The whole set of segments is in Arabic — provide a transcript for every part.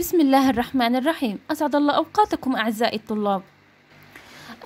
بسم الله الرحمن الرحيم أسعد الله أوقاتكم أعزائي الطلاب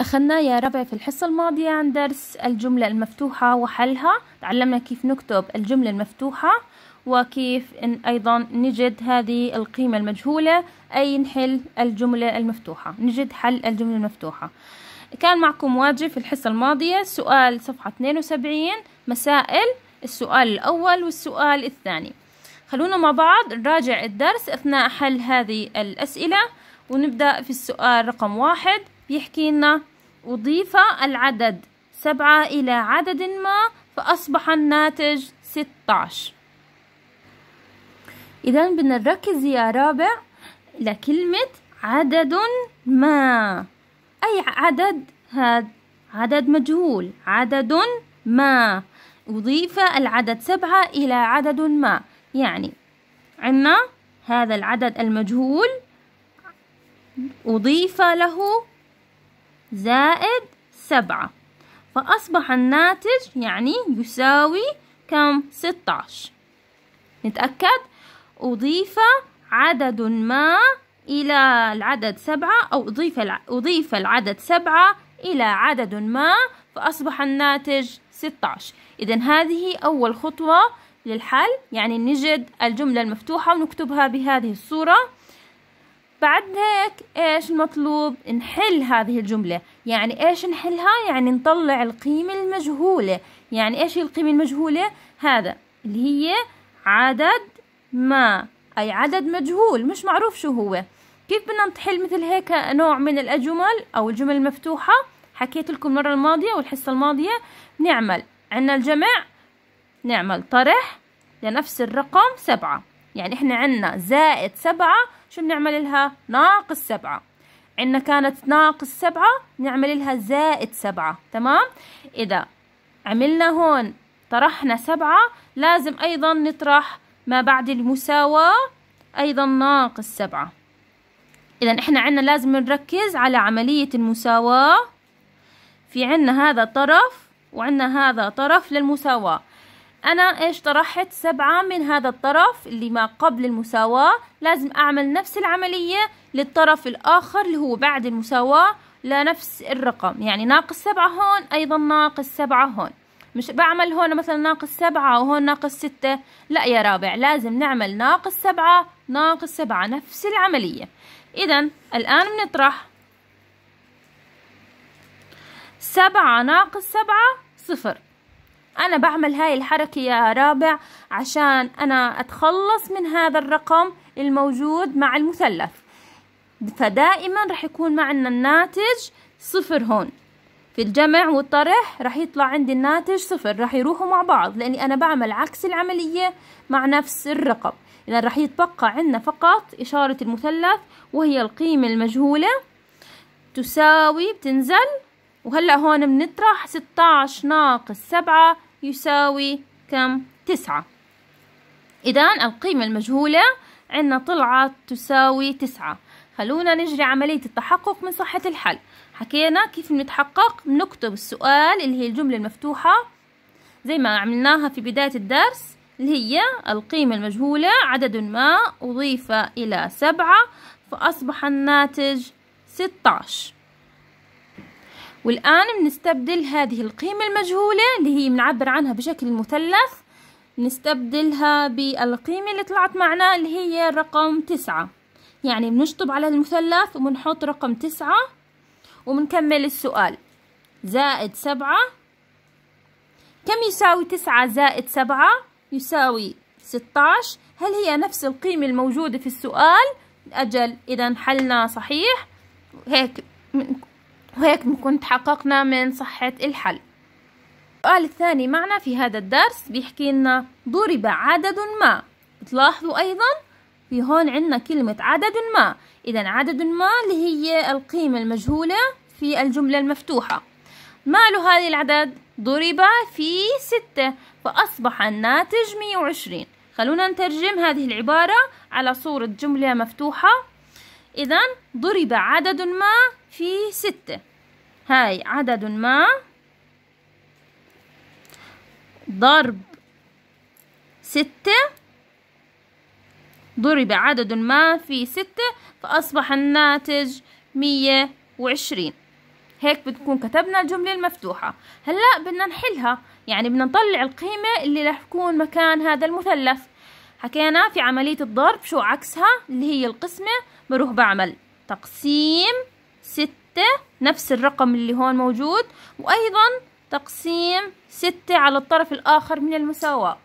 أخذنا يا ربع في الحصة الماضية عن درس الجملة المفتوحة وحلها تعلمنا كيف نكتب الجملة المفتوحة وكيف إن أيضا نجد هذه القيمة المجهولة أي نحل الجملة المفتوحة نجد حل الجملة المفتوحة كان معكم واجب في الحصة الماضية سؤال صفحة 72 مسائل السؤال الأول والسؤال الثاني خلونا مع بعض نراجع الدرس أثناء حل هذه الأسئلة ونبدأ في السؤال رقم واحد بيحكي لنا أضيف العدد سبعة إلى عدد ما فأصبح الناتج عشر إذا بدنا نركز يا رابع لكلمة عدد ما أي عدد هذا عدد مجهول عدد ما أضيف العدد سبعة إلى عدد ما يعني عنا هذا العدد المجهول أضيف له زائد سبعة فأصبح الناتج يعني يساوي كم؟ 16 نتأكد أضيف عدد ما إلى العدد سبعة أو أضيف أضيف العدد سبعة إلى عدد ما فأصبح الناتج 16 إذا هذه أول خطوة للحل يعني نجد الجملة المفتوحة ونكتبها بهذه الصورة بعد هيك ايش المطلوب نحل هذه الجملة يعني ايش نحلها يعني نطلع القيمة المجهولة يعني ايش هي القيمة المجهولة هذا اللي هي عدد ما أي عدد مجهول مش معروف شو هو كيف بدنا نحل مثل هيك نوع من الأجمل أو الجمل المفتوحة حكيت لكم المرة الماضية والحصة الماضية نعمل عنا الجمع نعمل طرح لنفس الرقم سبعة يعني إحنا عنا زائد سبعة شو بنعمل لها ناقص سبعة عنا كانت ناقص سبعة نعمل لها زائد سبعة تمام إذا عملنا هون طرحنا سبعة لازم أيضا نطرح ما بعد المساواة أيضا ناقص سبعة إذا إحنا عنا لازم نركز على عملية المساواة في عنا هذا طرف وعنا هذا طرف للمساواة أنا إيش طرحت سبعة من هذا الطرف اللي ما قبل المساواة لازم أعمل نفس العملية للطرف الآخر اللي هو بعد المساواة لنفس الرقم يعني ناقص سبعة هون أيضا ناقص سبعة هون مش بعمل هون مثلا ناقص سبعة وهون ناقص ستة لا يا رابع لازم نعمل ناقص سبعة ناقص سبعة نفس العملية إذا الآن بنطرح سبعة ناقص سبعة صفر أنا بعمل هاي الحركة يا رابع عشان أنا أتخلص من هذا الرقم الموجود مع المثلث فدائما رح يكون معنا الناتج صفر هون في الجمع والطرح رح يطلع عندي الناتج صفر رح يروحوا مع بعض لأني أنا بعمل عكس العملية مع نفس الرقم إذا رح يتبقى عندنا فقط إشارة المثلث وهي القيمة المجهولة تساوي بتنزل وهلأ هون بنطرح 16 ناقص سبعة يساوي كم تسعة إذا القيمة المجهولة عنا طلعت تساوي تسعة خلونا نجري عملية التحقق من صحة الحل حكينا كيف بنتحقق بنكتب السؤال اللي هي الجملة المفتوحة زي ما عملناها في بداية الدرس اللي هي القيمة المجهولة عدد ما أضيف إلى سبعة فأصبح الناتج 16 والآن بنستبدل هذه القيمة المجهولة اللي هي بنعبر عنها بشكل مثلث نستبدلها بالقيمة اللي طلعت معنا اللي هي رقم تسعة يعني بنشطب على المثلث وبنحط رقم تسعة وبنكمل السؤال زائد سبعة كم يساوي تسعة زائد سبعة يساوي ستاش هل هي نفس القيمة الموجودة في السؤال أجل إذا حلنا صحيح هيك وهيك بنكون تحققنا من صحة الحل السؤال الثاني معنا في هذا الدرس بيحكي لنا ضرب عدد ما بتلاحظوا أيضا في هون عنا كلمة عدد ما إذا عدد ما اللي هي القيمة المجهولة في الجملة المفتوحة ماله هذه العدد ضرب في ستة فأصبح الناتج مية وعشرين خلونا نترجم هذه العبارة على صورة جملة مفتوحة إذا ضرب عدد ما في ستة هاي عدد ما ضرب ستة ضرب عدد ما في ستة فأصبح الناتج مية وعشرين هيك بتكون كتبنا الجملة المفتوحة هلأ بدنا نحلها يعني بدنا نطلع القيمة اللي رح تكون مكان هذا المثلث حكينا في عملية الضرب شو عكسها اللي هي القسمة بروح بعمل تقسيم ستة نفس الرقم اللي هون موجود وأيضا تقسيم ستة على الطرف الآخر من المساواة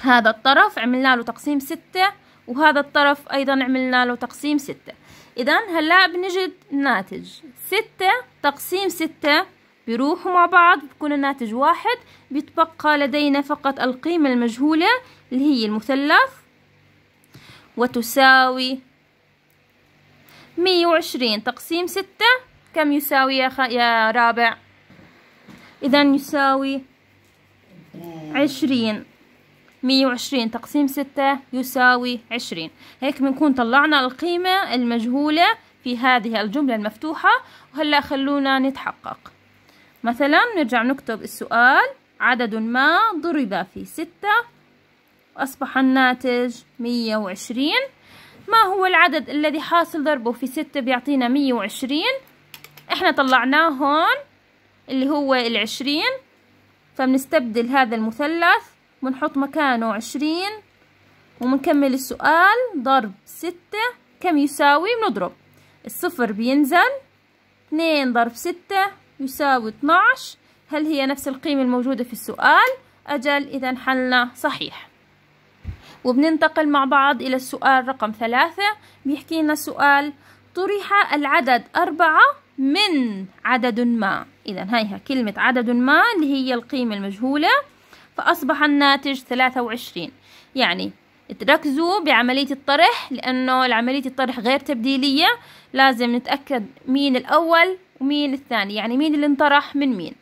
هذا الطرف عملنا له تقسيم ستة وهذا الطرف أيضا عملنا له تقسيم ستة إذا هلا بنجد الناتج ستة تقسيم ستة بيروحوا مع بعض بكون الناتج واحد بيتبقى لدينا فقط القيمة المجهولة اللي هي المثلث وتساوي مية وعشرين تقسيم ستة كم يساوي يا, خ... يا رابع إذا يساوي عشرين مية وعشرين تقسيم ستة يساوي عشرين هيك بنكون طلعنا القيمة المجهولة في هذه الجملة المفتوحة وهلأ خلونا نتحقق مثلا نرجع نكتب السؤال عدد ما ضرب في ستة أصبح الناتج مية وعشرين ما هو العدد الذي حاصل ضربه في ستة بيعطينا مية وعشرين احنا طلعناه هون اللي هو العشرين فبنستبدل هذا المثلث ونحط مكانه عشرين وبنكمل السؤال ضرب ستة كم يساوي بنضرب الصفر بينزل اتنين ضرب ستة يساوي اتناش هل هي نفس القيمة الموجودة في السؤال؟ أجل إذا حلنا صحيح وبننتقل مع بعض إلى السؤال رقم ثلاثة بيحكي لنا السؤال طرح العدد أربعة من عدد ما إذا هيها كلمة عدد ما اللي هي القيمة المجهولة فأصبح الناتج ثلاثة وعشرين يعني تركزوا بعملية الطرح لأنه العملية الطرح غير تبديلية لازم نتأكد مين الأول ومين الثاني يعني مين اللي انطرح من مين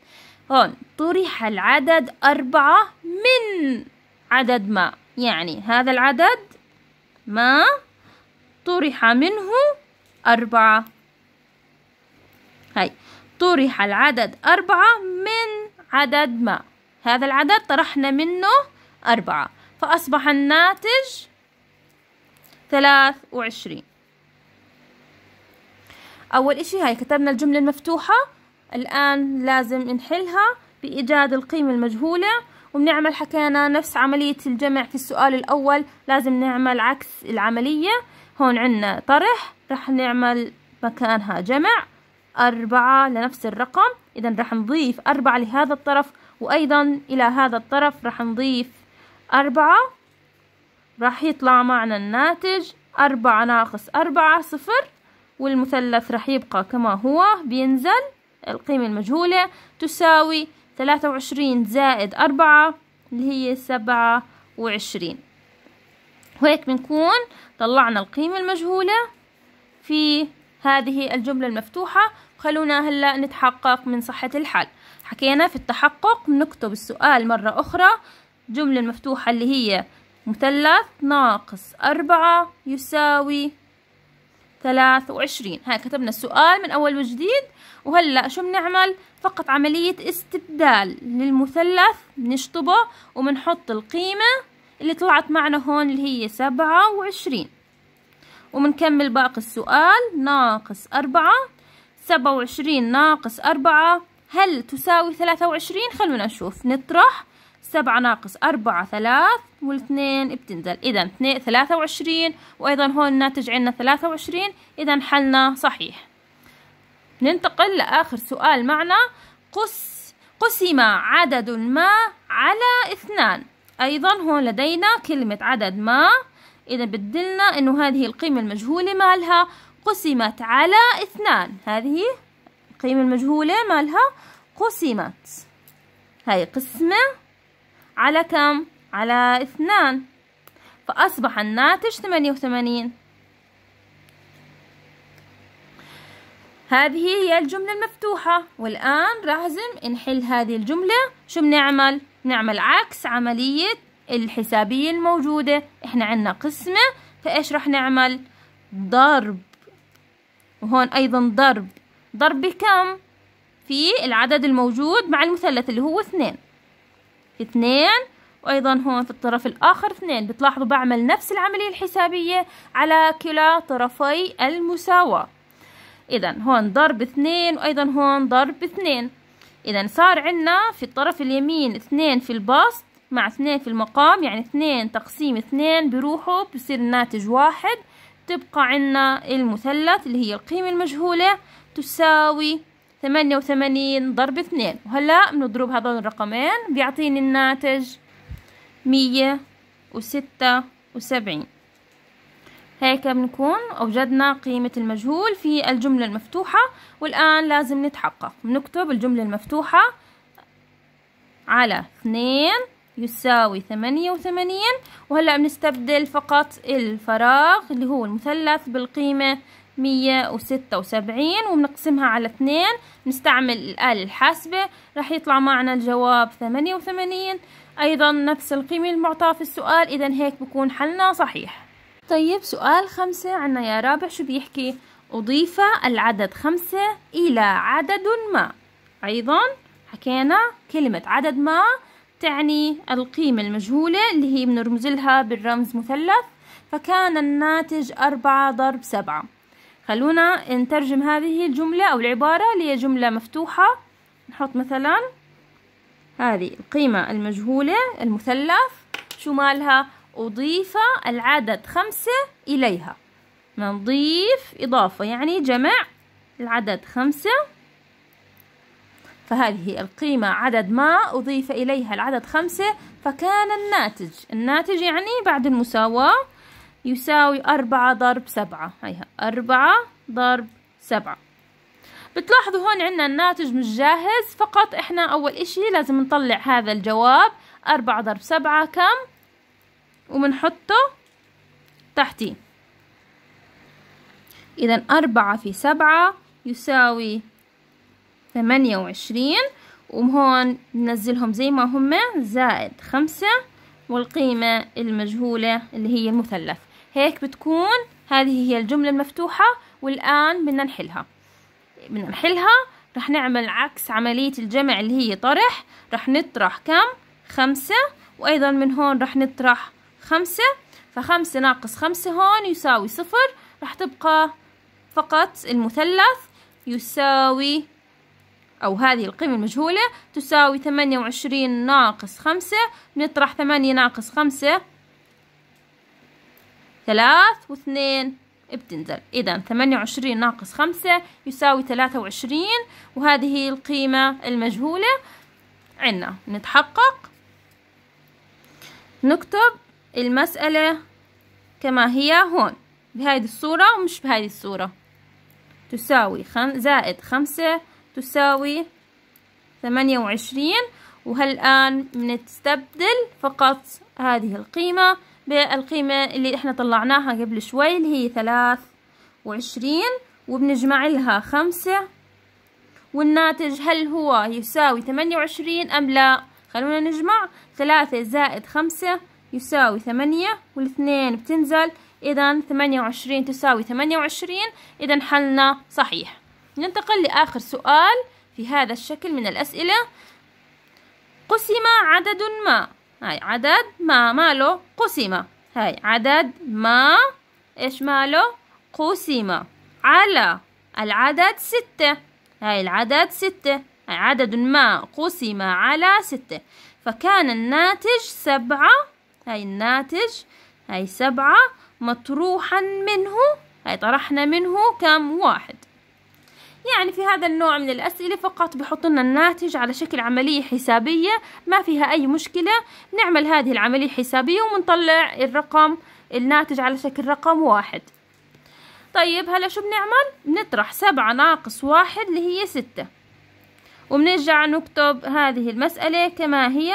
هون طرح العدد أربعة من عدد ما يعني هذا العدد ما طرح منه أربعة هاي طرح العدد أربعة من عدد ما هذا العدد طرحنا منه أربعة فأصبح الناتج ثلاث وعشرين أول إشي هاي كتبنا الجملة المفتوحة الآن لازم نحلها بإيجاد القيمة المجهولة وبنعمل حكينا نفس عملية الجمع في السؤال الأول لازم نعمل عكس العملية هون عنا طرح راح نعمل مكانها جمع أربعة لنفس الرقم إذا راح نضيف أربعة لهذا الطرف وأيضا إلى هذا الطرف راح نضيف أربعة راح يطلع معنا الناتج أربعة ناقص أربعة صفر والمثلث راح يبقى كما هو بينزل القيمة المجهولة تساوي ثلاثة وعشرين زائد أربعة اللي هي سبعة وعشرين وهيك بنكون طلعنا القيمة المجهولة في هذه الجملة المفتوحة خلونا هلأ نتحقق من صحة الحل حكينا في التحقق بنكتب السؤال مرة أخرى الجملة المفتوحة اللي هي مثلث ناقص أربعة يساوي ثلاث وعشرين ها كتبنا السؤال من أول وجديد وهلأ شو بنعمل فقط عملية استبدال للمثلث بنشطبه وبنحط القيمة اللي طلعت معنا هون اللي هي سبعة وعشرين وبنكمل باقي السؤال ناقص أربعة سبعة وعشرين ناقص أربعة هل تساوي ثلاثة وعشرين خلونا نشوف نطرح سبعة ناقص أربعة ثلاث والاثنين بتنزل إذا ثلاثة وعشرين وأيضا هون الناتج عندنا ثلاثة وعشرين إذا حلنا صحيح ننتقل لآخر سؤال معنا قس قسم عدد ما على اثنان أيضا هون لدينا كلمة عدد ما إذا بدلنا إنه هذه القيمة المجهولة مالها قسمت على اثنان هذه القيمة المجهولة مالها قسمت هاي قسمة على كم؟ على اثنان فأصبح الناتج ثمانية وثمانين هذه هي الجملة المفتوحة والآن لازم نحل هذه الجملة شو بنعمل؟ نعمل عكس عملية الحسابية الموجودة احنا عنا قسمة فايش رح نعمل؟ ضرب وهون أيضا ضرب ضرب بكم؟ في العدد الموجود مع المثلث اللي هو اثنين اثنين وايضا هون في الطرف الاخر اثنين بتلاحظوا بعمل نفس العملية الحسابية على كلا طرفي المساواة اذا هون ضرب اثنين وايضا هون ضرب اثنين اذا صار عنا في الطرف اليمين اثنين في البسط مع اثنين في المقام يعني اثنين تقسيم اثنين بروحه بصير الناتج واحد تبقى عنا المثلث اللي هي القيمة المجهولة تساوي ثمانية وثمانين ضرب اثنين وهلا بنضرب هذول الرقمين بيعطيني الناتج مية وستة وسبعين هيك بنكون أوجدنا قيمة المجهول في الجملة المفتوحة والآن لازم نتحقق بنكتب الجملة المفتوحة على اثنين يساوي ثمانية وثمانين وهلأ بنستبدل فقط الفراغ اللي هو المثلث بالقيمة مية وستة وسبعين وبنقسمها على اثنين نستعمل الآلة الحاسبة راح يطلع معنا الجواب ثمانية وثمانين أيضا نفس القيمة المعطاة في السؤال إذا هيك بكون حلنا صحيح طيب سؤال خمسة عنا يا رابع شو بيحكي أضيف العدد خمسة إلى عدد ما أيضا حكينا كلمة عدد ما تعني القيمة المجهولة اللي هي بنرمز لها بالرمز مثلث فكان الناتج أربعة ضرب سبعة خلونا نترجم هذه الجملة أو العبارة لجملة مفتوحة نحط مثلا هذه القيمة المجهولة المثلث شو مالها أضيف العدد خمسة إليها نضيف إضافة يعني جمع العدد خمسة فهذه القيمة عدد ما أضيف إليها العدد خمسة فكان الناتج الناتج يعني بعد المساواة يساوي أربعة ضرب سبعة هيها أربعة ضرب سبعة بتلاحظوا هون عنا الناتج مش جاهز فقط إحنا أول إشي لازم نطلع هذا الجواب أربعة ضرب سبعة كم وبنحطه تحتيه إذا أربعة في سبعة يساوي ثمانية وعشرين وهون ننزلهم زي ما هم زائد خمسة والقيمة المجهولة اللي هي المثلث هيك بتكون هذه هي الجملة المفتوحة والآن بدنا نحلها بدنا نحلها رح نعمل عكس عملية الجمع اللي هي طرح رح نطرح كم؟ خمسة وأيضا من هون رح نطرح خمسة فخمسة ناقص خمسة هون يساوي صفر رح تبقى فقط المثلث يساوي أو هذه القيمة المجهولة تساوي ثمانية وعشرين ناقص خمسة نطرح ثمانية ناقص خمسة ثلاث واثنين بتنزل إذا ثمانية وعشرين ناقص خمسة يساوي ثلاثة وعشرين وهذه هي القيمة المجهولة عنا نتحقق نكتب المسألة كما هي هون بهذه الصورة ومش بهذه الصورة تساوي خم زائد خمسة تساوي ثمانية وعشرين وهالآن بنستبدل فقط هذه القيمة بالقيمة اللي احنا طلعناها قبل شوي اللي هي ثلاث وعشرين وبنجمع لها خمسة والناتج هل هو يساوي ثمانية وعشرين أم لا خلونا نجمع ثلاثة زائد خمسة يساوي ثمانية والاثنين بتنزل إذا ثمانية وعشرين تساوي ثمانية وعشرين إذا حلنا صحيح ننتقل لآخر سؤال في هذا الشكل من الأسئلة قسم عدد ما هاي عدد ما ماله قسم هاي عدد ما إيش ماله قسم على العدد ستة هاي العدد ستة هاي عدد ما قسم على ستة فكان الناتج سبعة هاي الناتج هاي سبعة مطروحا منه هاي طرحنا منه كم واحد يعني في هذا النوع من الأسئلة فقط بحطنا لنا الناتج على شكل عملية حسابية ما فيها أي مشكلة نعمل هذه العملية حسابية وبنطلع الرقم الناتج على شكل رقم واحد طيب هلا شو بنعمل بنطرح سبعة ناقص واحد اللي هي ستة وبنرجع نكتب هذه المسألة كما هي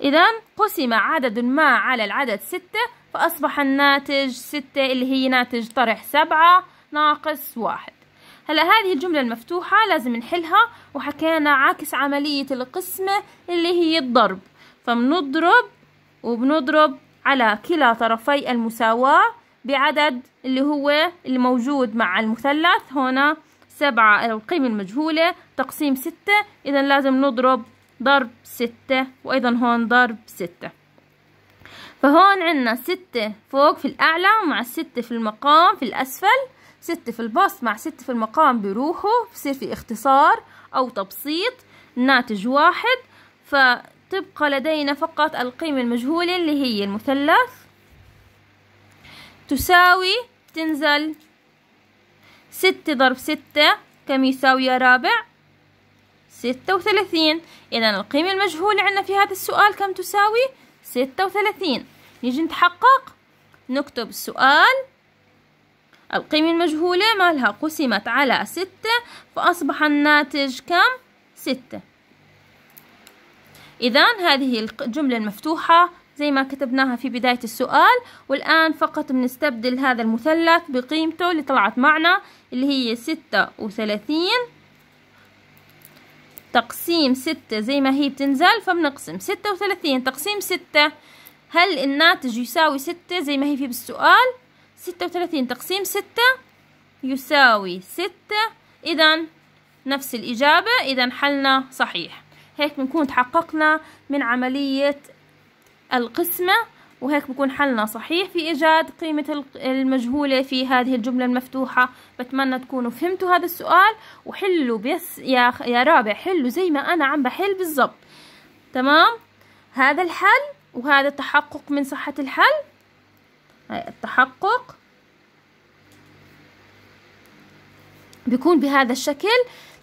إذا قسم عدد ما على العدد ستة فأصبح الناتج ستة اللي هي ناتج طرح سبعة ناقص واحد هلا هذه الجملة المفتوحة لازم نحلها وحكينا عكس عملية القسمة اللي هي الضرب فبنضرب وبنضرب على كلا طرفي المساواة بعدد اللي هو الموجود مع المثلث هنا سبعة القيمة المجهولة تقسيم ستة إذا لازم نضرب ضرب ستة وأيضا هون ضرب ستة فهون عنا ستة فوق في الأعلى مع ستة في المقام في الأسفل ستة في البسط مع ستة في المقام بيروحوا بصير في اختصار أو تبسيط الناتج واحد فتبقى لدينا فقط القيمة المجهولة اللي هي المثلث تساوي تنزل ستة ضرب ستة كم يساوي يا رابع ستة وثلاثين إذا القيمة المجهولة عنا في هذا السؤال كم تساوي ستة وثلاثين نيجي نتحقق نكتب السؤال القيمة المجهولة مالها قسمت على ستة فأصبح الناتج كم؟ ستة إذا هذه الجملة المفتوحة زي ما كتبناها في بداية السؤال والآن فقط بنستبدل هذا المثلث بقيمته اللي طلعت معنا اللي هي ستة وثلاثين تقسيم ستة زي ما هي بتنزل فبنقسم ستة وثلاثين تقسيم ستة هل الناتج يساوي ستة زي ما هي في بالسؤال ستة وثلاثين تقسيم ستة يساوي ستة إذا نفس الإجابة إذا حلنا صحيح هيك بنكون تحققنا من عملية القسمة وهيك بكون حلنا صحيح في إيجاد قيمة المجهولة في هذه الجملة المفتوحة بتمنى تكونوا فهمتوا هذا السؤال وحلوا بس يا, خ... يا رابع حلوا زي ما أنا عم بحل بالضبط تمام هذا الحل وهذا التحقق من صحة الحل هاي التحقق بيكون بهذا الشكل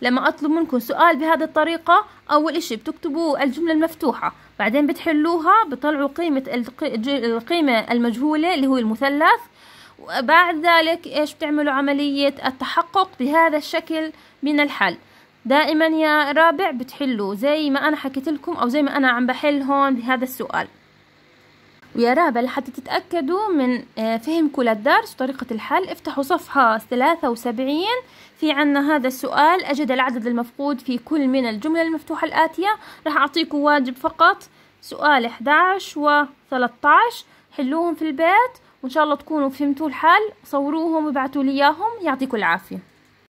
لما أطلب منكم سؤال بهذه الطريقة أول إشي بتكتبوا الجملة المفتوحة بعدين بتحلوها بطلعوا قيمة القيمة المجهولة اللي هو المثلث وبعد ذلك ايش بتعملوا عملية التحقق بهذا الشكل من الحل دائما يا رابع بتحلوا زي ما انا حكيت لكم او زي ما انا عم بحل هون بهذا السؤال ويا رابع حتى تتأكدوا من آه، فهم كل الدرس وطريقة الحل افتحوا صفحة 73 في عنا هذا السؤال أجد العدد المفقود في كل من الجملة المفتوحة الآتية راح أعطيكم واجب فقط سؤال 11 و 13 حلوهم في البيت وإن شاء الله تكونوا فهمتوا الحل صوروهم وبعتوا لي إياهم يعطيكم العافية